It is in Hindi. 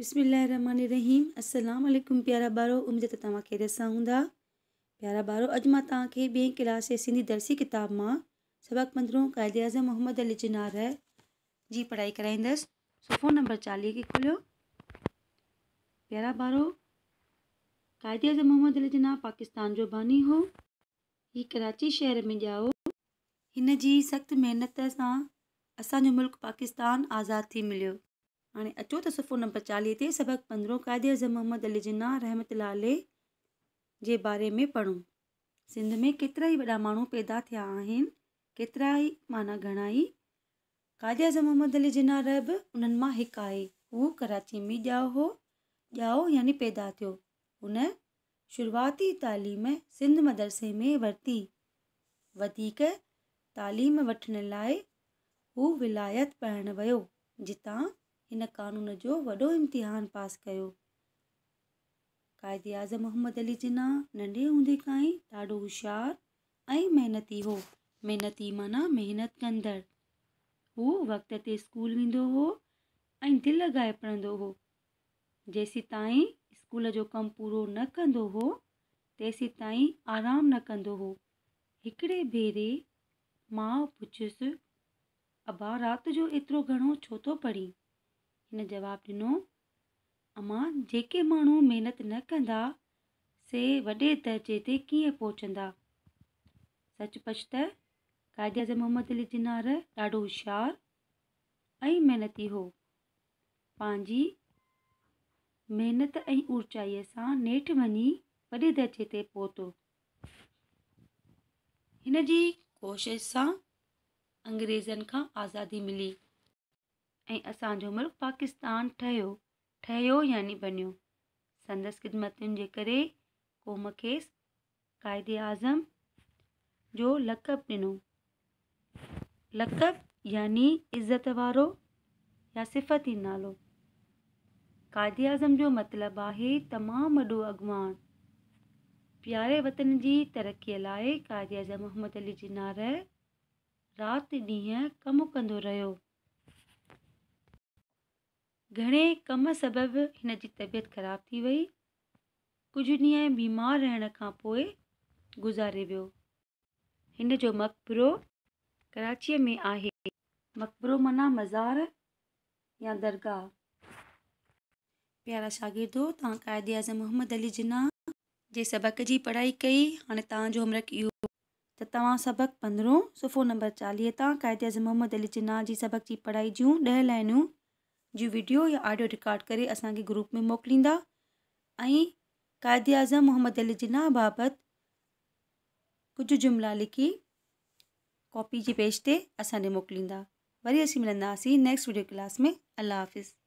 बिसमीम असलम प्यारा बारो उम्मीद तो तव्हां कहिड़े सां हूंदा प्यारा बारो अज मां तव्हांखे क्लास जे सिंधी दर्सी किताब में सबक पंद्रह कायदे अज़म मोहम्मद अली जिनार जी पढ़ाई कराईंदसि सुफ़ो नंबर चालीह के खोलियो प्यारा ॿारो क़ाइद अज़म मोहम्मद अली जिनार पाकिस्तान जो बानी हो हीउ कराची शहर में ॼाओ हिन जी सख़्तु महिनत सां मुल्क पाकिस्तान आज़ाद थी मिलियो અને અચો તો સફુ નંબર 40 તે سبق 15 કાઝીઝમમદ અલી જિનાહ રહેમતલાલે જે બારે મે પઢું Sindh મે કિતરાઈ બડા માનું પેદા થયા આહે કિતરાઈ માના ઘનાઈ કાઝીઝમમદ અલી જિનાહ રબ ઉનન માં હકાય હો કરાચી મે જાવ હો જાવ યાની પેદા થયો ઉને શુરૂવાતી તાલીમે Sindh મદરસے મે વર્તી વધી કે તાલીમ વઠન લાય હો વિલાયત પઢન વયો જીતા इन क़ानून जो वो इम्तिहान पास कयो आज़म मोहम्मद अली जिना नंढे हूंदे का ही ॾाढो होशियारु ऐं हो मेहनती माना मेहनत कंदड़ हू वक़्त ते स्कूल वो हो ऐं दिलि लॻाए हो जेसी ताईं स्कूल जो कमु पूरो न कंदो हो तेसी ताईं आराम न कंदो हो हिकिड़े भेरे माउ पुछियुसि अबा रात जो एतिरो घणो छो थो पढ़ी हिन जवाबु ॾिनो अमां जेके माण्हू महिनत न कंदा से वॾे दर्जे ते कीअं पहुचंदा सचपच त काइदे अज़म मोहम्मद अली जिनार ॾाढो होशियार ऐं महिनती हो पंहिंजी महिनत ऐं ऊर्चाईअ सां नेठि वञी वॾे दर्जे ते पहुतो हिन जी कोशिश सां अंग्रेज़नि खां आज़ादी मिली ऐं असांजो मुल्क़ पाकिस्तान ठहियो ठो यानी बनो संदस ख़िदमतुनि के करे क़ौम खेसि क़ाइदे आज़म जो लकब ॾिनो लकब यानी इज़त वारो या सिफ़ती नालो क़ाइदे आज़म जो मतिलबु आहे तमामु वॾो अॻवान प्यारे वतन की तरक् लाइ क़ाइदे आज़म मोहम्मद अली जिनार रात ॾींहुं कम कंदो रो ઘણે કમસબબ ઇનજી તબિયત ખરાબ થી ભઈ કુછ નય બીમાર રહેણ કા પોય गुजારે વયો ઇન જો મકબરો કરાચી મે આહે મકબરો મના મજાર યહ દરગા પ્યારા شاગીર દો તા કાયદિયઝ મુહમ્મદ અલી જિના જે સબક જી પઢાઈ કઈ હણે તા જો હમરક યો તતવા સબક 15 સોફા નંબર 40 તા કાયદિયઝ મુહમ્મદ અલી જિના જી સબક જી પઢાઈ જીઉ 10 લાઈનઉ जो वीडियो या ऑडियो रिकॉर्ड करे असांखे ग्रुप में मोकिलींदा ऐं अज़म मोहम्मद अली जिन्ना बाबत कुछ जुमला लिखी कॉपी के पेज ते असां ॾे मोकिलींदा वरी असीं मिलंदासीं नेक्स्ट वीडियो क्लास में अल्लाह हाफ़िज़